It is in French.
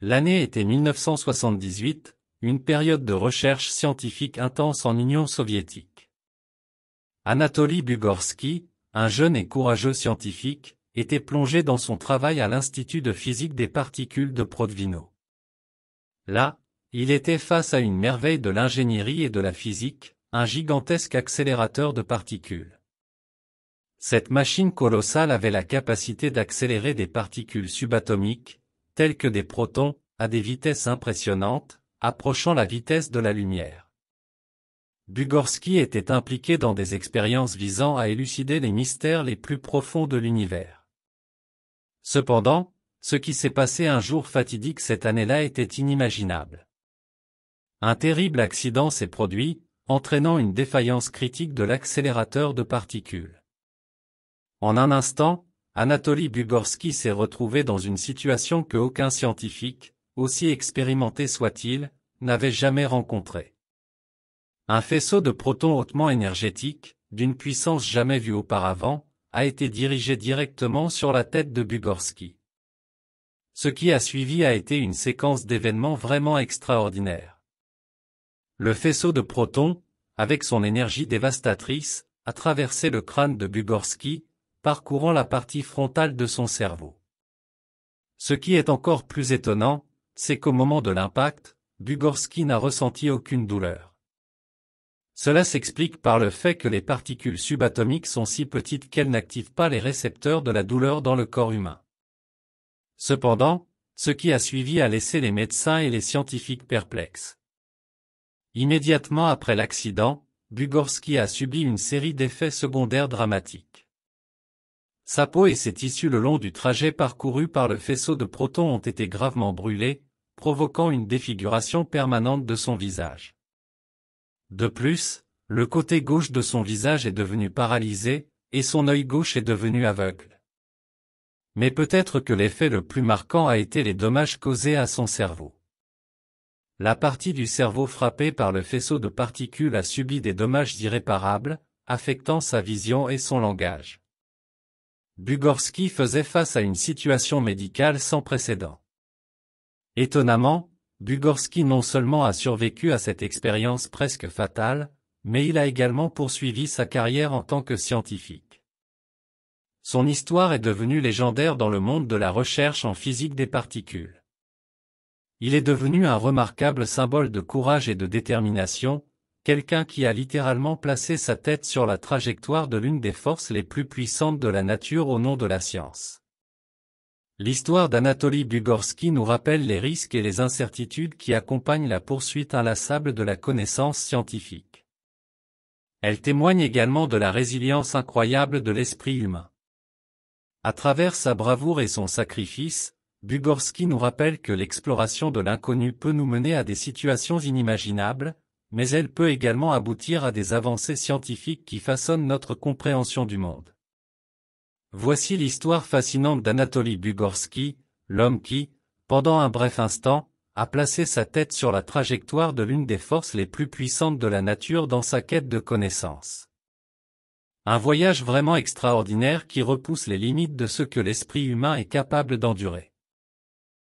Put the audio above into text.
L'année était 1978, une période de recherche scientifique intense en Union soviétique. Anatoly Bugorski, un jeune et courageux scientifique, était plongé dans son travail à l'Institut de physique des particules de Protvino. Là, il était face à une merveille de l'ingénierie et de la physique, un gigantesque accélérateur de particules. Cette machine colossale avait la capacité d'accélérer des particules subatomiques, tels que des protons, à des vitesses impressionnantes, approchant la vitesse de la lumière. Bugorski était impliqué dans des expériences visant à élucider les mystères les plus profonds de l'univers. Cependant, ce qui s'est passé un jour fatidique cette année-là était inimaginable. Un terrible accident s'est produit, entraînant une défaillance critique de l'accélérateur de particules. En un instant, Anatoly Bugorski s'est retrouvé dans une situation que aucun scientifique, aussi expérimenté soit-il, n'avait jamais rencontrée. Un faisceau de protons hautement énergétiques, d'une puissance jamais vue auparavant, a été dirigé directement sur la tête de Bugorski. Ce qui a suivi a été une séquence d'événements vraiment extraordinaires. Le faisceau de protons, avec son énergie dévastatrice, a traversé le crâne de Bugorski, parcourant la partie frontale de son cerveau. Ce qui est encore plus étonnant, c'est qu'au moment de l'impact, Bugorski n'a ressenti aucune douleur. Cela s'explique par le fait que les particules subatomiques sont si petites qu'elles n'activent pas les récepteurs de la douleur dans le corps humain. Cependant, ce qui a suivi a laissé les médecins et les scientifiques perplexes. Immédiatement après l'accident, Bugorski a subi une série d'effets secondaires dramatiques. Sa peau et ses tissus le long du trajet parcouru par le faisceau de protons ont été gravement brûlés, provoquant une défiguration permanente de son visage. De plus, le côté gauche de son visage est devenu paralysé, et son œil gauche est devenu aveugle. Mais peut-être que l'effet le plus marquant a été les dommages causés à son cerveau. La partie du cerveau frappée par le faisceau de particules a subi des dommages irréparables, affectant sa vision et son langage. Bugorski faisait face à une situation médicale sans précédent. Étonnamment, Bugorski non seulement a survécu à cette expérience presque fatale, mais il a également poursuivi sa carrière en tant que scientifique. Son histoire est devenue légendaire dans le monde de la recherche en physique des particules. Il est devenu un remarquable symbole de courage et de détermination, quelqu'un qui a littéralement placé sa tête sur la trajectoire de l'une des forces les plus puissantes de la nature au nom de la science. L'histoire d'Anatoli Bugorski nous rappelle les risques et les incertitudes qui accompagnent la poursuite inlassable de la connaissance scientifique. Elle témoigne également de la résilience incroyable de l'esprit humain. À travers sa bravoure et son sacrifice, Bugorski nous rappelle que l'exploration de l'inconnu peut nous mener à des situations inimaginables, mais elle peut également aboutir à des avancées scientifiques qui façonnent notre compréhension du monde. Voici l'histoire fascinante d'Anatoli Bugorski, l'homme qui, pendant un bref instant, a placé sa tête sur la trajectoire de l'une des forces les plus puissantes de la nature dans sa quête de connaissances. Un voyage vraiment extraordinaire qui repousse les limites de ce que l'esprit humain est capable d'endurer.